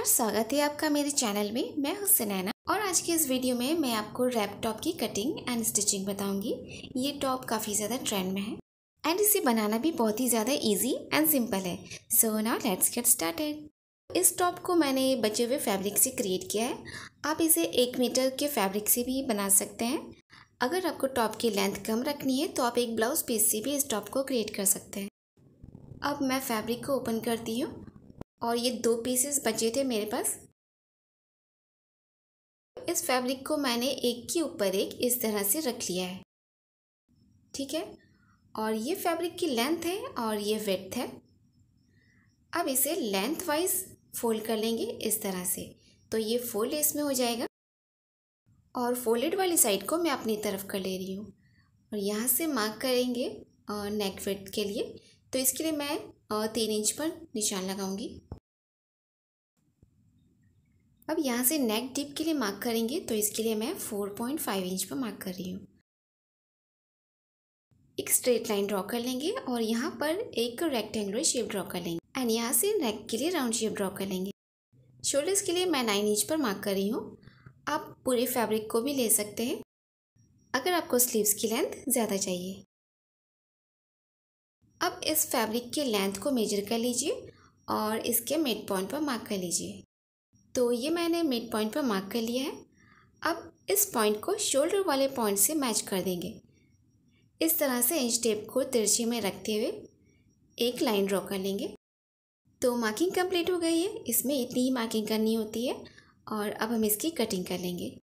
नमस्कार स्वागत है आपका मेरे चैनल में मैं हूँ सुनैना और आज के इस वीडियो में मैं आपको रैप टॉप की कटिंग एंड स्टिचिंग बताऊंगी ये टॉप काफ़ी ज़्यादा ट्रेंड में है एंड इसे बनाना भी बहुत ही ज़्यादा इजी एंड सिंपल है so now let's get started इस टॉप को मैंने बचे हुए फैब्रिक से क्रिएट किया है आप इसे एक मीटर के फैब्रिक से भी बना सकते हैं अगर आपको टॉप की लेंथ कम रखनी है तो आप एक ब्लाउज पीस से भी इस टॉप को क्रिएट कर सकते हैं अब मैं फैब्रिक को ओपन करती हूँ और ये दो पीसेस बचे थे मेरे पास इस फैब्रिक को मैंने एक के ऊपर एक इस तरह से रख लिया है ठीक है और ये फैब्रिक की लेंथ है और ये वेथ है अब इसे लेंथ वाइज फोल्ड कर लेंगे इस तरह से तो ये फोल्ड इसमें हो जाएगा और फोल्डेड वाली साइड को मैं अपनी तरफ कर ले रही हूँ और यहाँ से मार्क करेंगे नेक वेथ के लिए तो इसके लिए मैं तीन इंच पर निशान लगाऊंगी अब यहाँ से नेक डिप के लिए मार्क करेंगे तो इसके लिए मैं फोर पॉइंट फाइव इंच पर मार्क कर रही हूँ एक स्ट्रेट लाइन ड्रॉ कर लेंगे और यहाँ पर एक रेक्टेंगुलर शेप ड्रॉ कर लेंगे एंड यहाँ से नेक के लिए राउंड शेप ड्रॉ कर लेंगे शोल्डर्स के लिए मैं नाइन इंच पर मार्क कर रही हूँ आप पूरे फैब्रिक को भी ले सकते हैं अगर आपको स्लीव्स की लेंथ ज़्यादा चाहिए अब इस फैब्रिक के लेंथ को मेजर कर लीजिए और इसके मिड पॉइंट पर मार्क कर लीजिए तो ये मैंने मिड पॉइंट पर मार्क कर लिया है अब इस पॉइंट को शोल्डर वाले पॉइंट से मैच कर देंगे इस तरह से इंच टेप को तिरछे में रखते हुए एक लाइन ड्रॉ कर लेंगे तो मार्किंग कंप्लीट हो गई है इसमें इतनी ही मार्किंग करनी होती है और अब हम इसकी कटिंग कर लेंगे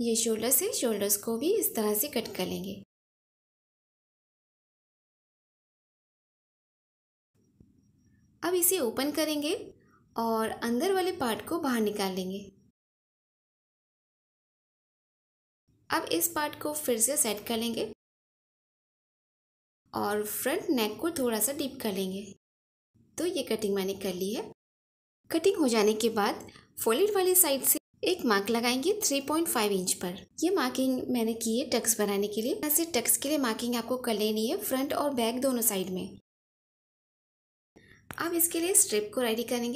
ये शोल्डर्स है शोल्डर्स को भी इस तरह से कट कर लेंगे अब इसे ओपन करेंगे और अंदर वाले पार्ट को बाहर निकाल लेंगे अब इस पार्ट को फिर से सेट कर लेंगे और फ्रंट नेक को थोड़ा सा डीप कर लेंगे तो ये कटिंग मैंने कर ली है कटिंग हो जाने के बाद फोल्ड वाली साइड से एक मार्क लगाएंगे 3.5 इंच पर ये मार्किंग मैंने की है टक्स बनाने के लिए ऐसे टक्स के लिए मार्किंग आपको कर लेनी है फ्रंट और बैक दोनों साइड में अब इसके लिए स्ट्रिप को रेडी करेंगे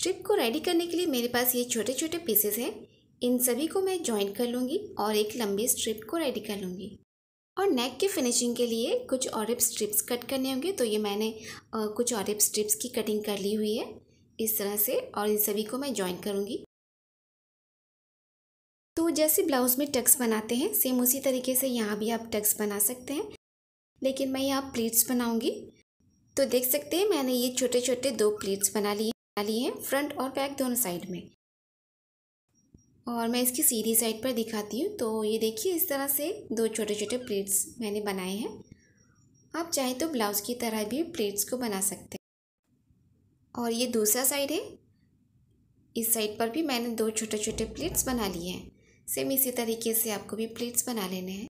स्ट्रिप को रेडी करने के लिए मेरे पास ये छोटे छोटे पीसेस हैं इन सभी को मैं ज्वाइन कर लूँगी और एक लंबी स्ट्रिप को रेडी कर लूँगी और नेक के फिनिशिंग के लिए कुछ और स्ट्रिप्स कट करने होंगे तो ये मैंने कुछ और स्ट्रिप्स की कटिंग कर ली हुई है इस तरह से और इन सभी को मैं ज्वाइन करूँगी तो जैसे ब्लाउज़ में टक्स बनाते हैं सेम उसी तरीके से यहाँ भी आप टक्स बना सकते हैं लेकिन मैं यहाँ प्लीट्स बनाऊँगी तो देख सकते हैं मैंने ये छोटे छोटे दो प्लीट्स बना लिए बना लिए हैं फ्रंट और बैक दोनों साइड में और मैं इसकी सीधी साइड पर दिखाती हूँ तो ये देखिए इस तरह से दो छोटे छोटे प्लेट्स मैंने बनाए हैं आप चाहे तो ब्लाउज़ की तरह भी प्लेट्स को बना सकते हैं और ये दूसरा साइड है इस साइड पर भी मैंने दो छोटे छोटे प्लेट्स बना लिए हैं सेम इसी तरीके से आपको भी प्लेट्स बना लेने हैं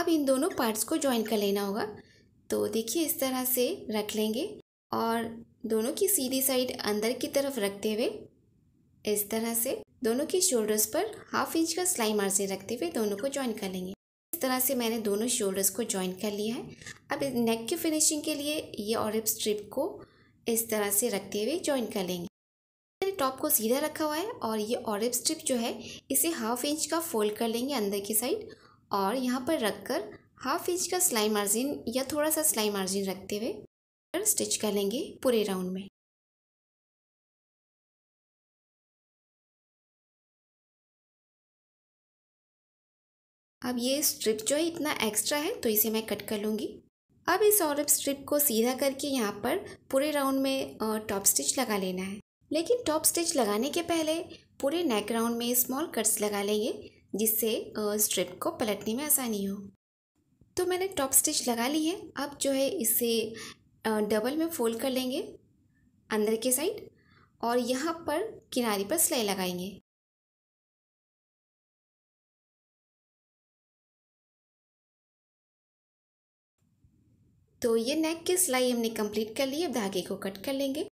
अब इन दोनों पार्ट्स को ज्वाइन कर लेना होगा तो देखिए इस तरह से रख लेंगे और दोनों की सीधी साइड अंदर की तरफ रखते हुए इस तरह से दोनों के शोल्डर्स पर हाफ इंच का सिलाई मार्जिन रखते हुए दोनों को ज्वाइन कर लेंगे इस तरह से मैंने दोनों शोल्डर्स को ज्वाइन कर लिया है अब नेक की फिनिशिंग के लिए ये और स्ट्रिप को इस तरह से रखते हुए ज्वाइन कर लेंगे टॉप को सीधा रखा हुआ है और ये ऑरिप स्ट्रिप जो है इसे हाफ इंच का फोल्ड कर लेंगे अंदर की साइड और यहाँ पर रख कर हाफ इंच का सिलाई मार्जिन या थोड़ा सा सिलाई मार्जिन रखते हुए स्टिच कर लेंगे पूरे राउंड में अब ये स्ट्रिप जो है इतना एक्स्ट्रा है तो इसे मैं कट कर लूँगी अब इस और स्ट्रिप को सीधा करके यहाँ पर पूरे राउंड में टॉप स्टिच लगा लेना है लेकिन टॉप स्टिच लगाने के पहले पूरे नेक राउंड में स्मॉल कट्स लगा लेंगे जिससे स्ट्रिप को पलटने में आसानी हो तो मैंने टॉप स्टिच लगा ली है अब जो है इसे डबल में फोल्ड कर लेंगे अंदर के साइड और यहाँ पर किनारे पर सिलाई लगाएंगे तो ये नेक की सिलाई हमने कंप्लीट कर ली है धागे को कट कर लेंगे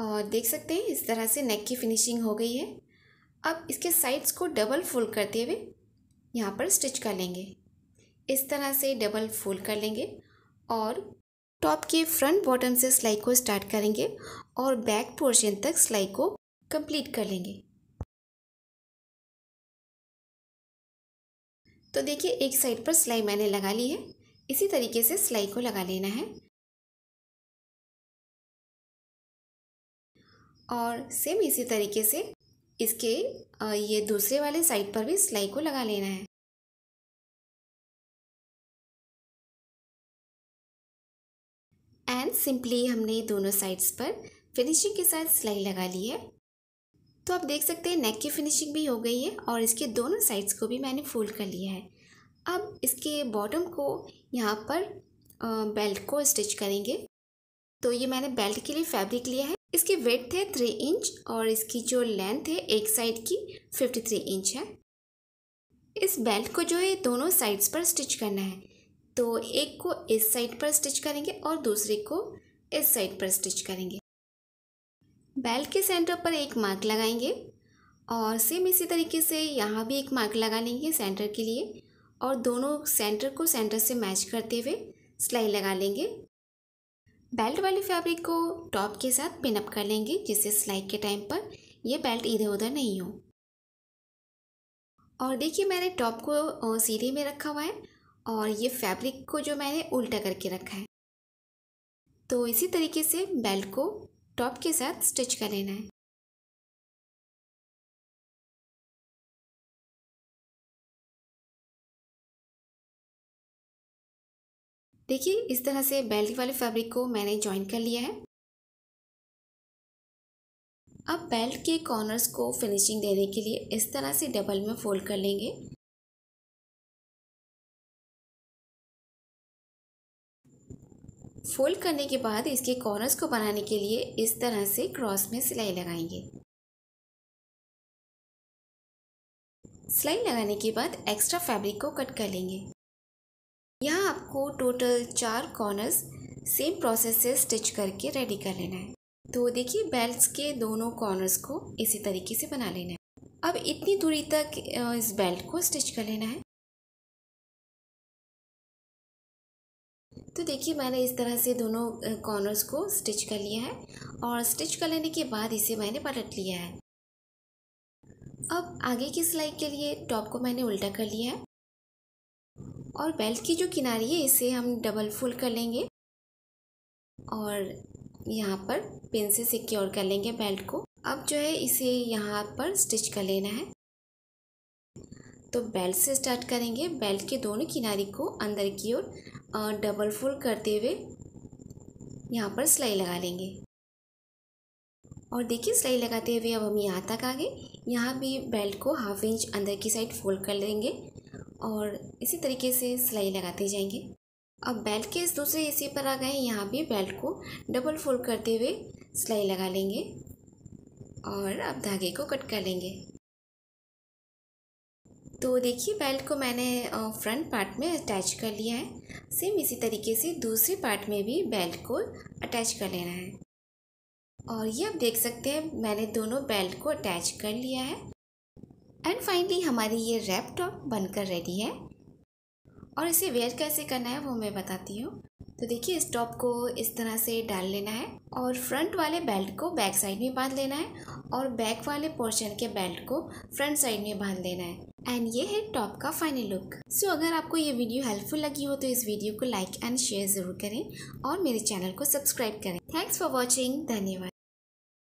और देख सकते हैं इस तरह से नेक की फिनिशिंग हो गई है अब इसके साइड्स को डबल फोल्ड करते हुए यहाँ पर स्टिच कर लेंगे इस तरह से डबल फोल्ड कर लेंगे और टॉप के फ्रंट बॉटम से सिलाई को स्टार्ट करेंगे और बैक पोर्शन तक सिलाई को कंप्लीट कर लेंगे तो देखिए एक साइड पर सिलाई मैंने लगा ली है इसी तरीके से सिलाई को लगा लेना है और सेम इसी तरीके से इसके ये दूसरे वाले साइड पर भी सिलाई को लगा लेना है एंड सिंपली हमने दोनों साइड्स पर फिनिशिंग के साथ सिलाई लगा ली है तो आप देख सकते हैं नेक की फिनिशिंग भी हो गई है और इसके दोनों साइड्स को भी मैंने फोल्ड कर लिया है अब इसके बॉटम को यहाँ पर बेल्ट को स्टिच करेंगे तो ये मैंने बेल्ट के लिए फैब्रिक लिया है इसकी वेट है थ्री इंच और इसकी जो लेंथ है एक साइड की फिफ्टी थ्री इंच है इस बेल्ट को जो है दोनों साइड्स पर स्टिच करना है तो एक को इस साइड पर स्टिच करेंगे और दूसरे को इस साइड पर स्टिच करेंगे बेल्ट के सेंटर पर एक मार्क लगाएंगे और सेम इसी तरीके से यहाँ भी एक मार्क लगा लेंगे सेंटर के लिए और दोनों सेंटर को सेंटर से मैच करते हुए सिलाई लगा लेंगे बेल्ट वाली फैब्रिक को टॉप के साथ पिनअप कर लेंगे जिससे सिलाई के टाइम पर यह बेल्ट इधर उधर नहीं हो और देखिए मैंने टॉप को सीधे में रखा हुआ है और ये फैब्रिक को जो मैंने उल्टा करके रखा है तो इसी तरीके से बेल्ट को टॉप के साथ स्टिच कर लेना है देखिए इस तरह से बेल्ट वाले फैब्रिक को मैंने ज्वाइन कर लिया है अब बेल्ट के कॉर्नर्स को फिनिशिंग देने के लिए इस तरह से डबल में फोल्ड कर लेंगे फोल्ड करने के बाद इसके कॉर्नर्स को बनाने के लिए इस तरह से क्रॉस में सिलाई लगाएंगे सिलाई लगाने के बाद एक्स्ट्रा फैब्रिक को कट कर लेंगे यहाँ आपको टोटल चार कॉर्नर्स सेम प्रोसेस से स्टिच करके रेडी कर लेना है तो देखिए बेल्ट के दोनों कॉर्नर्स को इसी तरीके से बना लेना है अब इतनी दूरी तक इस बेल्ट को स्टिच कर लेना है तो देखिए मैंने इस तरह से दोनों कॉर्नर्स को स्टिच कर लिया है और स्टिच कर लेने के बाद इसे मैंने पलट लिया है अब आगे की सिलाई के लिए टॉप को मैंने उल्टा कर लिया है और बेल्ट की जो किनारी है इसे हम डबल फोल्ड कर लेंगे और यहाँ पर पिन से सिक्योर कर लेंगे बेल्ट को अब जो है इसे यहाँ पर स्टिच कर लेना है तो बेल्ट से स्टार्ट करेंगे बेल्ट के दोनों किनारी को अंदर की ओर डबल फोल्ड करते हुए यहाँ पर सिलाई लगा लेंगे और देखिए सिलाई लगाते हुए अब हम यहाँ तक आ गए यहाँ भी बेल्ट को हाफ इंच अंदर की साइड फोल्ड कर लेंगे और इसी तरीके से सिलाई लगाते जाएंगे अब बेल्ट के इस दूसरे हिस्से पर आ गए यहाँ भी बेल्ट को डबल फोल्ड करते हुए सिलाई लगा लेंगे और अब धागे को कट कर लेंगे तो देखिए बेल्ट को मैंने फ्रंट पार्ट में अटैच कर लिया है सेम इसी तरीके से दूसरे पार्ट में भी बेल्ट को अटैच कर लेना है और ये आप देख सकते हैं मैंने दोनों बेल्ट को अटैच कर लिया है एंड फाइनली हमारी ये रैप टॉप बनकर रेडी है और इसे वेयर कैसे करना है वो मैं बताती हूँ तो देखिए इस टॉप को इस तरह से डाल लेना है और फ्रंट वाले बेल्ट को बैक साइड में बांध लेना है और बैक वाले पोर्शन के बेल्ट को फ्रंट साइड में बांध लेना है एंड ये है टॉप का फाइनल लुक सो so, अगर आपको ये वीडियो हेल्पफुल लगी हो तो इस वीडियो को लाइक एंड शेयर ज़रूर करें और मेरे चैनल को सब्सक्राइब करें थैंक्स फॉर वॉचिंग धन्यवाद